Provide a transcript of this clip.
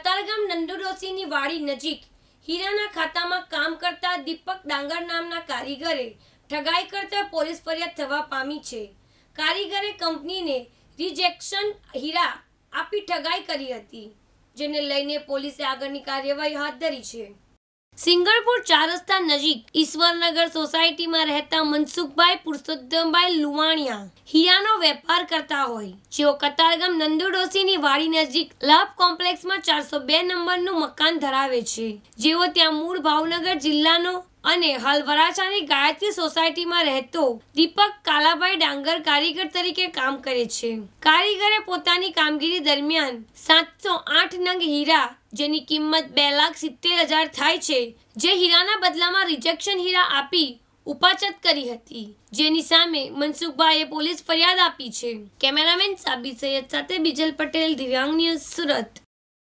કતારગામ નંદુરોસીની વાડી નજીક હીરાના ખાતામાં કામ કરતા દીપક ડાંગર નામના કારીગરે ઠગાઈ કરતા પોલીસ ફરિયાદ થવા પામી છે કારીગરે કંપનીને રિજેક્શન હીરા આપી ઠગાઈ કરી હતી જેને લઈને પોલીસે આગળની કાર્યવાહી હાથ ધરી છે સિંગળપુર ચાર રસ્તા નજીક ઈશ્વરનગર સોસાયટીમાં રહેતા મનસુખભાઈ પુરુષોત્તમભાઈ લુવાણિયા હીરાનો વેપાર કરતા હોય જેઓ કતારગામ નંદુડોસીની વાડી નજીક લાભ કોમ્પ્લેક્સમાં ચારસો બે નંબરનું મકાન ધરાવે છે જેઓ ત્યાં મૂળ ભાવનગર જિલ્લાનો અને હાલ વરાછાની ગાયત્રી સોસાયટીમાં રહેતો દીપક કાલાભાઈ ડાંગર કારીગર તરીકે કામ કરે છે કારીગરે પોતાની કામગીરી દરમિયાન સાતસો આઠ નંગ હીરા જેની કિંમત બે લાખ સિત્તેર હજાર થાય છે જે હીરાના બદલામાં રિજેક્શન હીરા આપી ઉપાચત કરી હતી જેની સામે મનસુખભાઈએ પોલીસ ફરિયાદ આપી છે કેમેરામેન સાબિર સૈયદ સાથે બિજલ પટેલ દિવ્યાંગ ન્યૂઝ સુરત